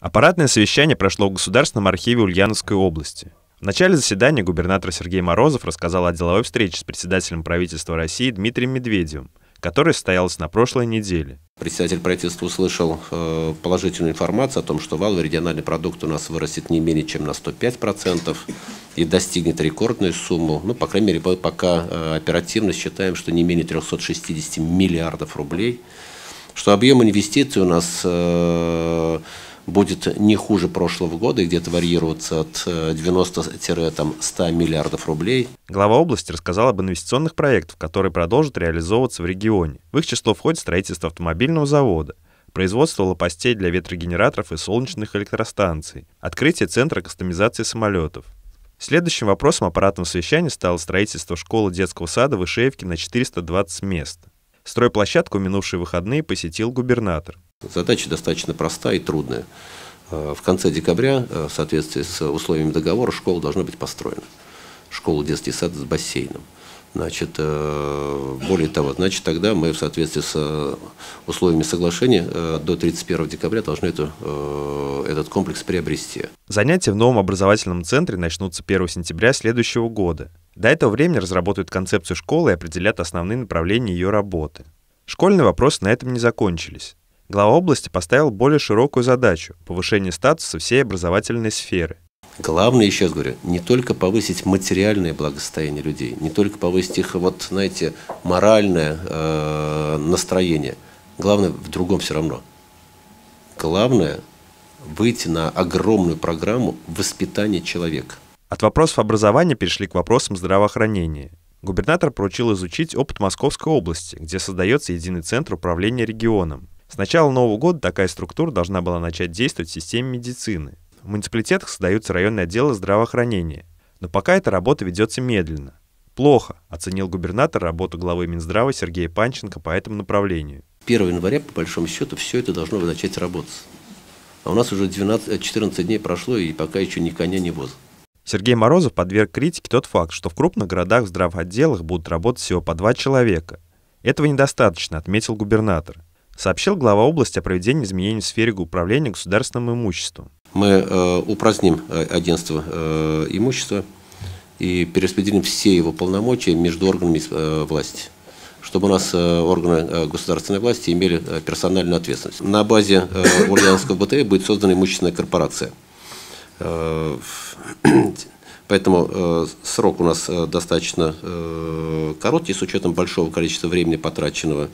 Аппаратное совещание прошло в Государственном архиве Ульяновской области. В начале заседания губернатор Сергей Морозов рассказал о деловой встрече с председателем правительства России Дмитрием Медведевым, которая состоялась на прошлой неделе. Председатель правительства услышал э, положительную информацию о том, что валовый региональный продукт у нас вырастет не менее чем на 105% и достигнет рекордную сумму. Ну, по крайней мере, пока э, оперативно считаем, что не менее 360 миллиардов рублей. Что объем инвестиций у нас э, будет не хуже прошлого года и где-то варьироваться от 90-100 э, миллиардов рублей. Глава области рассказал об инвестиционных проектах, которые продолжат реализовываться в регионе. В их число входит строительство автомобильного завода, производство лопастей для ветрогенераторов и солнечных электростанций, открытие центра кастомизации самолетов. Следующим вопросом аппаратного совещания стало строительство школы детского сада в Ишеевке на 420 мест. Стройплощадку минувшие выходные посетил губернатор. Задача достаточно простая и трудная. Э, в конце декабря, э, в соответствии с условиями договора, школа должна быть построена. Школа, детский сад с бассейном. Значит, э, более того, значит, тогда мы в соответствии с условиями соглашения до 31 декабря должны эту, этот комплекс приобрести. Занятия в новом образовательном центре начнутся 1 сентября следующего года. До этого времени разработают концепцию школы и определят основные направления ее работы. Школьные вопросы на этом не закончились глава области поставил более широкую задачу – повышение статуса всей образовательной сферы. Главное, еще раз говорю, не только повысить материальное благосостояние людей, не только повысить их, вот, знаете, моральное э, настроение. Главное в другом все равно. Главное выйти на огромную программу воспитания человека. От вопросов образования перешли к вопросам здравоохранения. Губернатор поручил изучить опыт Московской области, где создается единый центр управления регионом. С начала Нового года такая структура должна была начать действовать в системе медицины. В муниципалитетах создаются районные отделы здравоохранения. Но пока эта работа ведется медленно. Плохо, оценил губернатор работу главы Минздрава Сергея Панченко по этому направлению. 1 января, по большому счету, все это должно начать работать. А у нас уже 12, 14 э, дней прошло, и пока еще ни коня, ни воза. Сергей Морозов подверг критике тот факт, что в крупных городах в здравотделах будут работать всего по два человека. Этого недостаточно, отметил губернатор сообщил глава области о проведении изменений в сфере управления государственным имуществом. Мы э, упраздним э, агентство э, имущества и перераспределим все его полномочия между органами э, власти чтобы у нас э, органы э, государственной власти имели персональную ответственность. На базе Ульяновского БТ будет создана имущественная корпорация. Поэтому э, срок у нас э, достаточно э, короткий, с учетом большого количества времени потраченного.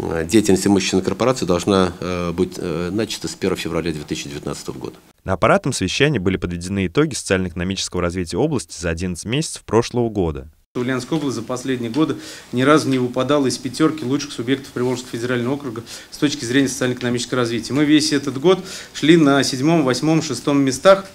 Э, деятельность имущественной корпорации должна э, быть э, начата с 1 февраля 2019 года. На аппаратном совещании были подведены итоги социально-экономического развития области за 11 месяцев прошлого года. Ульяновская область за последние годы ни разу не выпадала из пятерки лучших субъектов Приволжского федерального округа с точки зрения социально-экономического развития. Мы весь этот год шли на седьмом, восьмом, шестом местах.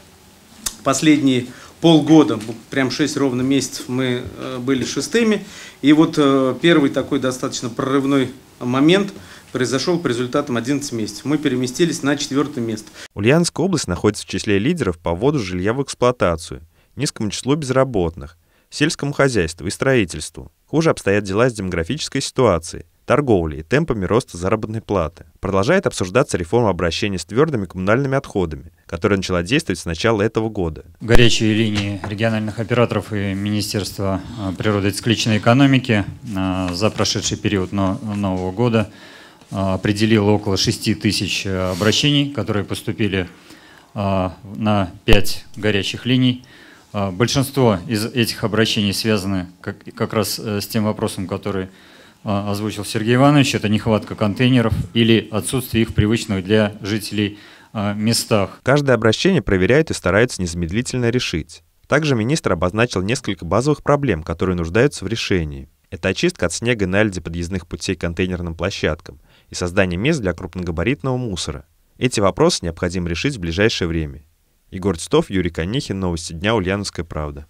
Последние полгода, прям 6 ровно месяцев мы э, были шестыми. И вот э, первый такой достаточно прорывной момент произошел по результатам 11 месяцев. Мы переместились на четвертое место. Ульяновская область находится в числе лидеров по вводу жилья в эксплуатацию, низкому числу безработных, сельскому хозяйству и строительству. Хуже обстоят дела с демографической ситуацией торговлей и темпами роста заработной платы. Продолжает обсуждаться реформа обращения с твердыми коммунальными отходами, которая начала действовать с начала этого года. Горячие линии региональных операторов и Министерства а, природы и цикличной экономики а, за прошедший период нового года а, определило около 6 тысяч э, обращений, которые поступили на 5 горячих линий. Большинство из этих обращений связаны как, как раз э, с тем вопросом, который а, озвучил Сергей Иванович, это нехватка контейнеров или отсутствие их привычных для жителей а, местах. Каждое обращение проверяют и стараются незамедлительно решить. Также министр обозначил несколько базовых проблем, которые нуждаются в решении. Это очистка от снега на льде подъездных путей к контейнерным площадкам и создание мест для крупногабаритного мусора. Эти вопросы необходимо решить в ближайшее время. Егор Титов, Юрий Конихин, Новости дня, Ульяновская правда.